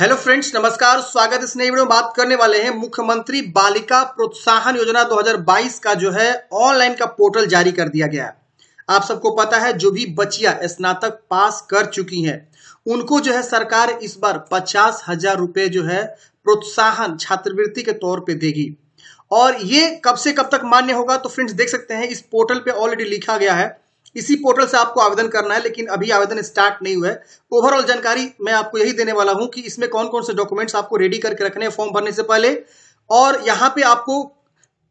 hello friends नमस्कार स्वागत इस नए वीडियो में बात करने वाले हैं मुख्यमंत्री बालिका प्रोत्साहन योजना 2022 का जो है ऑनलाइन का पोर्टल जारी कर दिया गया है आप सबको पता है जो भी बचिया स्नातक पास कर चुकी हैं उनको जो है सरकार इस बार पचास हजार रुपये जो है प्रोत्साहन छात्रवृत्ति के तौर पर देगी और ये कब से कब तक मान्य होगा तो फ्रेंड्स देख सकते हैं इस पोर्टल पर ऑलरेडी लिखा गया है इसी पोर्टल से आपको आवेदन करना है लेकिन अभी आवेदन स्टार्ट नहीं हुआ है ओवरऑल जानकारी मैं आपको यही देने वाला हूं कि इसमें कौन कौन से डॉक्यूमेंट्स आपको रेडी करके रखने हैं फॉर्म भरने से पहले और यहाँ पे आपको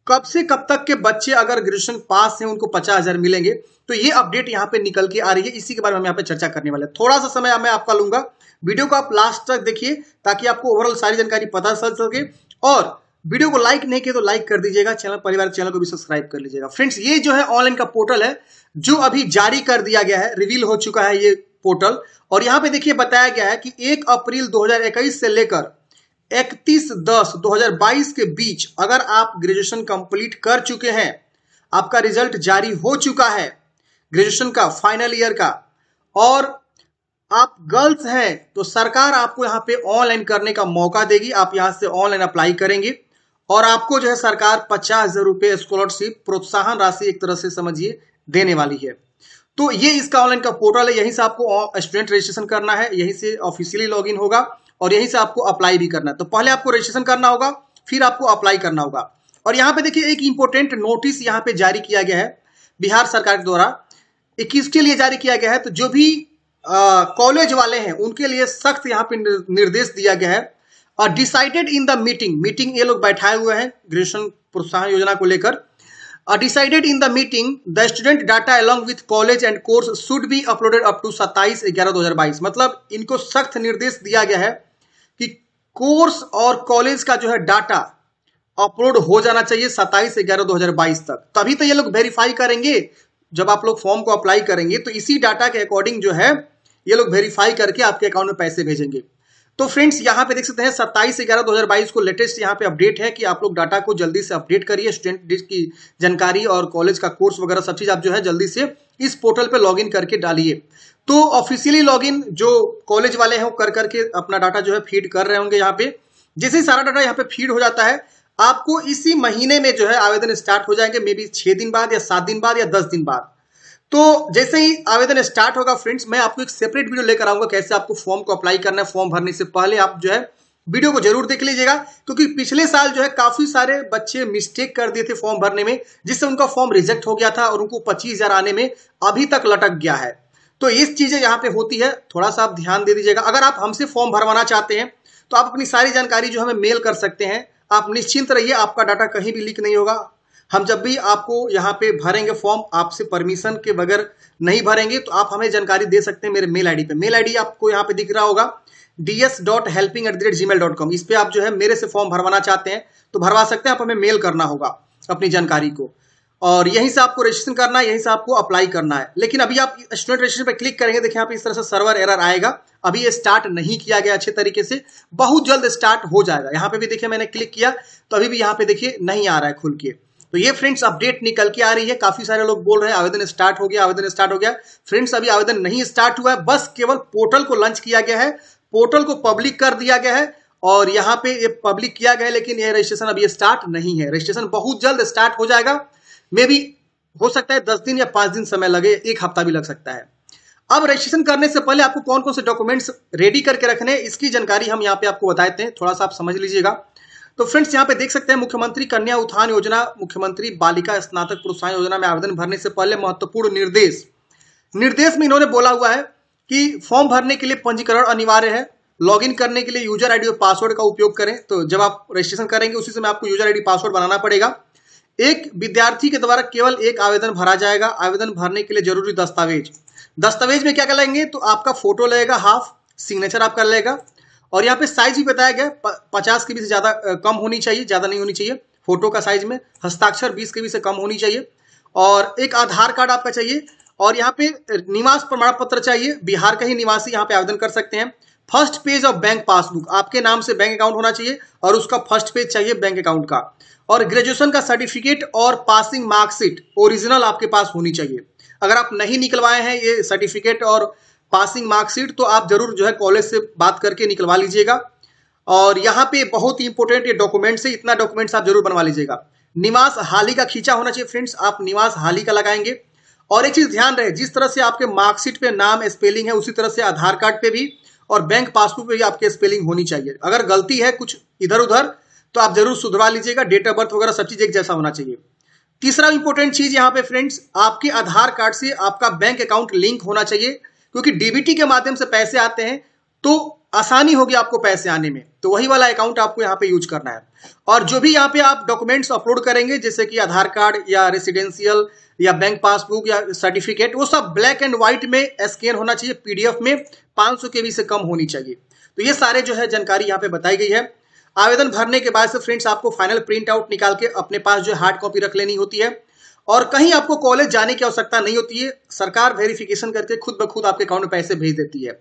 कब से कब तक के बच्चे अगर ग्रेजुएशन पास हैं उनको पचास हजार मिलेंगे तो ये अपडेट यहाँ पे निकल के आ रही है इसी के बारे में हम यहाँ पे चर्चा करने वाले हैं थोड़ा सा समय मैं आपका लूंगा वीडियो को आप लास्ट तक देखिए ताकि आपको ओवरऑल सारी जानकारी पता चल सके और वीडियो को लाइक नहीं किया तो लाइक कर दीजिएगा चैनल परिवार चैनल को भी सब्सक्राइब कर लीजिएगा फ्रेंड्स ये जो है ऑनलाइन का पोर्टल है जो अभी जारी कर दिया गया है रिवील हो चुका है ये पोर्टल और यहाँ पे देखिए बताया गया है कि एक अप्रैल दो से लेकर इकतीस दस दो के बीच अगर आप ग्रेजुएशन कंप्लीट कर चुके हैं आपका रिजल्ट जारी हो चुका है ग्रेजुएशन का फाइनल ईयर का और आप गर्ल्स हैं तो सरकार आपको यहां पे ऑनलाइन करने का मौका देगी आप यहां से ऑनलाइन अप्लाई करेंगे और आपको जो है सरकार पचास हजार रुपये स्कॉलरशिप प्रोत्साहन राशि एक तरह से समझिए देने वाली है तो ये इसका ऑनलाइन का पोर्टल है यहीं से आपको स्टूडेंट रजिस्ट्रेशन करना है यहीं से ऑफिशियली लॉग होगा और यहीं से आपको अप्लाई भी करना है तो पहले आपको रजिस्ट्रेशन करना होगा फिर आपको अप्लाई करना होगा और यहाँ पे देखिए एक इंपॉर्टेंट नोटिस यहाँ पे जारी किया गया है बिहार सरकार के द्वारा इक्कीस के लिए जारी किया गया है तो जो भी कॉलेज वाले हैं उनके लिए सख्त यहाँ पे निर्देश दिया गया है और decided in the meeting meeting ये लोग बैठाए हुए हैं ग्रेजुएशन प्रोत्साहन योजना को लेकर decided in the meeting the student data along with college and course should be uploaded up to सत्ताईस ग्यारह दो हजार बाईस मतलब इनको सख्त निर्देश दिया गया है कि कोर्स और कॉलेज का जो है डाटा अपलोड हो जाना चाहिए सत्ताईस ग्यारह दो हजार बाईस तक तभी तो ये लोग वेरीफाई करेंगे जब आप लोग फॉर्म को अप्लाई करेंगे तो इसी डाटा के अकॉर्डिंग जो है ये लोग वेरीफाई करके आपके अकाउंट में पैसे भेजेंगे तो फ्रेंड्स यहाँ पे देख सकते हैं सत्ताईस ग्यारह दो हजार बाईस को लेटेस्ट यहाँ पे अपडेट है कि आप लोग डाटा को जल्दी से अपडेट करिए स्टूडेंट की जानकारी और कॉलेज का कोर्स वगैरह सब चीज़ आप जो है जल्दी से इस पोर्टल पे लॉगिन करके डालिए तो ऑफिशियली लॉगिन जो कॉलेज वाले हैं वो कर करके अपना डाटा जो है फीड कर रहे होंगे यहाँ पे जैसे सारा डाटा यहाँ पे फीड हो जाता है आपको इसी महीने में जो है आवेदन स्टार्ट हो जाएंगे मे बी छह दिन बाद या सात दिन बाद या दस दिन बाद तो जैसे ही आवेदन स्टार्ट होगा फ्रेंड्स मैं आपको एक सेपरेट वीडियो लेकर आऊंगा कैसे आपको फॉर्म को अप्लाई करना है फॉर्म भरने से पहले आप जो है वीडियो को जरूर देख लीजिएगा क्योंकि पिछले साल जो है काफी सारे बच्चे मिस्टेक कर दिए थे फॉर्म भरने में जिससे उनका फॉर्म रिजेक्ट हो गया था और उनको पच्चीस हजार आने में अभी तक लटक गया है तो ये चीजें यहाँ पे होती है थोड़ा सा आप ध्यान दे दीजिएगा अगर आप हमसे फॉर्म भरवाना चाहते हैं तो आप अपनी सारी जानकारी जो हमें मेल कर सकते हैं आप निश्चिंत रहिए आपका डाटा कहीं भी लीक नहीं होगा हम जब भी आपको यहाँ पे भरेंगे फॉर्म आपसे परमिशन के बगैर नहीं भरेंगे तो आप हमें जानकारी दे सकते हैं मेरे मेल आईडी पे मेल आईडी आपको यहाँ पे दिख रहा होगा D S dot helping at the rate Gmail dot com इस पर आप जो है मेरे से फॉर्म भरवाना चाहते हैं तो भरवा सकते हैं आप हमें मेल करना होगा अपनी जानकारी को और यहीं से आपको रजिस्ट्रेशन करना है यहीं से आपको अप्लाई करना है लेकिन अभी आप स्टूडेंट रजिस्ट्रेशन पर क्लिक करेंगे देखिए आप इस तरह से सर्वर एरर आएगा अभी ये स्टार्ट नहीं किया गया अच्छे तरीके से बहुत जल्द स्टार्ट हो जाएगा यहाँ पे भी देखिए मैंने क्लिक किया तो अभी भी यहाँ पे देखिए नहीं आ रहा है खुल के तो ये फ्रेंड्स अपडेट निकल के आ रही है काफी सारे लोग बोल रहे हैं आवेदन स्टार्ट हो गया आवेदन स्टार्ट हो गया फ्रेंड्स अभी आवेदन नहीं स्टार्ट हुआ है बस केवल पोर्टल को लॉन्च किया गया है पोर्टल को पब्लिक कर दिया गया है और यहाँ पे ये पब्लिक किया गया है लेकिन ये रजिस्ट्रेशन अभी स्टार्ट नहीं है रजिस्ट्रेशन बहुत जल्द स्टार्ट हो जाएगा मे बी हो सकता है दस दिन या पांच दिन समय लगे एक हफ्ता भी लग सकता है अब रजिस्ट्रेशन करने से पहले आपको कौन कौन से डॉक्यूमेंट्स रेडी करके रखने इसकी जानकारी हम यहाँ पे आपको बताते हैं थोड़ा सा आप समझ लीजिएगा तो फ्रेंड्स यहाँ पे देख सकते हैं मुख्यमंत्री कन्या उत्थान योजना मुख्यमंत्री बालिका स्नातक प्रोत्साहन योजना में आवेदन भरने से पहले महत्वपूर्ण निर्देश निर्देश में इन्होंने बोला हुआ है कि फॉर्म भरने के लिए पंजीकरण अनिवार्य है लॉगिन करने के लिए यूजर आईडी और पासवर्ड का उपयोग करें तो जब आप रजिस्ट्रेशन करेंगे उसी समय आपको यूजर आईडी पासवर्ड बनाना पड़ेगा एक विद्यार्थी के द्वारा केवल एक आवेदन भरा जाएगा आवेदन भरने के लिए जरूरी दस्तावेज दस्तावेज में क्या क्या लेंगे तो आपका फोटो लगेगा हाफ सिग्नेचर आपका लगेगा और यहाँ पे साइज भी बताया गया पचास के बी से ज़्यादा कम होनी चाहिए ज़्यादा नहीं होनी चाहिए फोटो का साइज में हस्ताक्षर बीस के बी से कम होनी चाहिए और एक आधार कार्ड आपका चाहिए और यहाँ पे निवास प्रमाण पत्र चाहिए बिहार का ही निवासी यहाँ पे आवेदन कर सकते हैं first page of bank passbook आपके नाम से बैंक अकाउंट होना चाहिए और उसका फर्स्ट पेज चाहिए बैंक अकाउंट का और ग्रेजुएशन का सर्टिफिकेट और पासिंग मार्कशीट ओरिजिनल आपके पास होनी चाहिए अगर आप नहीं निकलवाए हैं ये सर्टिफिकेट और पासिंग मार्कशीट तो आप जरूर जो है कॉलेज से बात करके निकलवा लीजिएगा और यहाँ पे बहुत ही इंपॉर्टेंट ये डॉक्यूमेंट्स है इतना डॉक्यूमेंट्स आप जरूर बनवा लीजिएगा निवास हाली का खींचा होना चाहिए फ्रेंड्स आप निवास हाली का लगाएंगे और एक चीज ध्यान रहे जिस तरह से आपके मार्कशीट पे नाम स्पेलिंग है उसी तरह से आधार कार्ड पे भी और बैंक पासबुक पे भी आपकी स्पेलिंग होनी चाहिए अगर गलती है कुछ इधर उधर तो आप जरूर सुधरवा लीजिएगा डेट ऑफ बर्थ वगैरह सब चीज एक जैसा होना चाहिए तीसरा इंपॉर्टेंट चीज यहाँ पे फ्रेंड्स आपके आधार कार्ड से आपका बैंक अकाउंट लिंक होना चाहिए क्योंकि डीबीटी के माध्यम से पैसे आते हैं तो आसानी होगी आपको पैसे आने में तो वही वाला अकाउंट आपको यहाँ पे यूज करना है और जो भी यहाँ पे आप डॉक्यूमेंट्स अपलोड करेंगे जैसे कि आधार कार्ड या रेसिडेंशियल या बैंक पासबुक या सर्टिफिकेट वो सब ब्लैक एंड व्हाइट में स्कैन होना चाहिए पीडीएफ में 500 भी से कम होनी चाहिए तो ये सारे जो है जानकारी यहाँ पे बताई गई है आवेदन भरने के बाद से फ्रेंड्स आपको फाइनल प्रिंट आउट निकाल के अपने पास जो हार्ड कॉपी रख लेनी होती है और कहीं आपको कॉलेज जाने की आवश्यकता नहीं होती है सरकार वेरिफिकेशन करके खुद ब खुद आपके अकाउंट में पैसे भेज देती है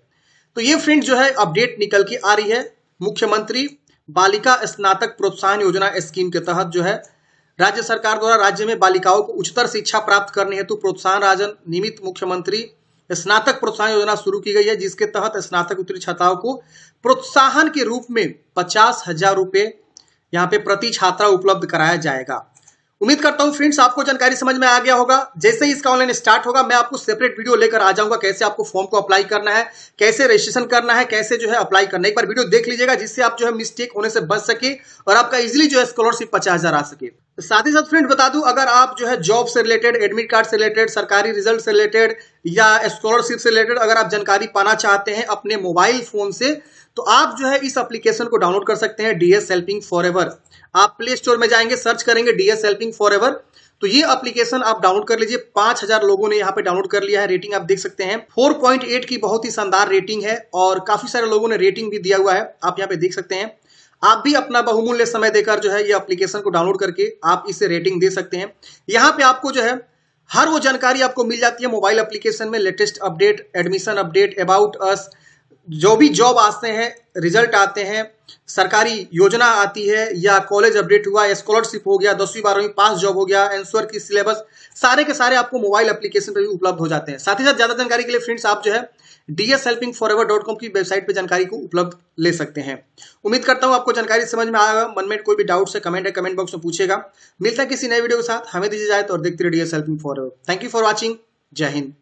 तो ये फ्रेंड जो है अपडेट निकल के आ रही है मुख्यमंत्री बालिका स्नातक प्रोत्साहन योजना स्कीम के तहत जो है राज्य सरकार द्वारा राज्य में बालिकाओं को उच्चतर शिक्षा प्राप्त करने हेतु तो प्रोत्साहन राजन निमित्त मुख्यमंत्री स्नातक प्रोत्साहन योजना शुरू की गई है जिसके तहत स्नातक उत्तरी छात्राओं को प्रोत्साहन के रूप में पचास हजार रुपये यहाँ पे प्रति छात्रा उपलब्ध कराया जाएगा उम्मीद करता हूं फ्रेंड्स आपको जानकारी समझ में आ गया होगा जैसे ही इसका ऑनलाइन स्टार्ट होगा मैं आपको सेपरेट वीडियो लेकर आ जाऊंगा कैसे आपको फॉर्म को अप्लाई करना है कैसे रजिस्ट्रेशन करना है कैसे जो है अप्लाई करना है एक बार वीडियो देख लीजिएगा जिससे आप जो है मिस्टेक होने से बच सके और आपका इजिली जो है स्कॉलरशिप पचास आ सके तो साथ ही साथ फ्रेंड बता दू अगर आप जो है जॉब से रिलेटेड एडमिट कार्ड से रिलेटेड सरकारी रिजल्ट से रिलेटेड या स्कॉलरशिप से रिलेटेड अगर आप जानकारी पाना चाहते हैं अपने मोबाइल फोन से तो आप जो है इस एप्लीकेशन को डाउनलोड कर सकते हैं डीएस हेल्पिंग फॉर एवर आप प्ले स्टोर में जाएंगे सर्च करेंगे डीएस हेल्पिंग फॉर एवर तो ये एप्लीकेशन आप डाउनलोड कर लीजिए पांच हजार लोगों ने यहाँ पे डाउनलोड कर लिया है रेटिंग आप देख सकते हैं 4.8 की बहुत ही शानदार रेटिंग है और काफी सारे लोगों ने रेटिंग भी दिया हुआ है आप यहाँ पे देख सकते हैं आप भी अपना बहुमूल्य समय देकर जो है ये एप्लीकेशन को डाउनलोड करके आप इसे रेटिंग दे सकते हैं यहाँ पे आपको जो है हर वो जानकारी आपको मिल जाती है मोबाइल अप्लीकेशन में latest update admission update about us जो भी जॉब आते हैं रिजल्ट आते हैं सरकारी योजना आती है या कॉलेज अपडेट हुआ स्कॉलरशिप हो गया दसवीं बारहवीं पास जॉब हो गया एंसर की सिलेबस सारे के सारे आपको मोबाइल एप्लीकेशन पर भी उपलब्ध हो जाते हैं साथ ही साथ ज्यादा जानकारी के लिए फ्रेंड्स आप जो है DS helping forever dot com की वेबसाइट पर जानकारी को उपलब्ध ले सकते हैं उम्मीद करता हूं आपको जानकारी समझ में आएगा मन में कोई भी डाउट है कमेंट है कमेंट बॉक्स में पूछेगा मिलता है किसी नए वीडियो के साथ हमें दीजिए जाए तो देखते रहिए DS helping for thank you for watching जय हिंद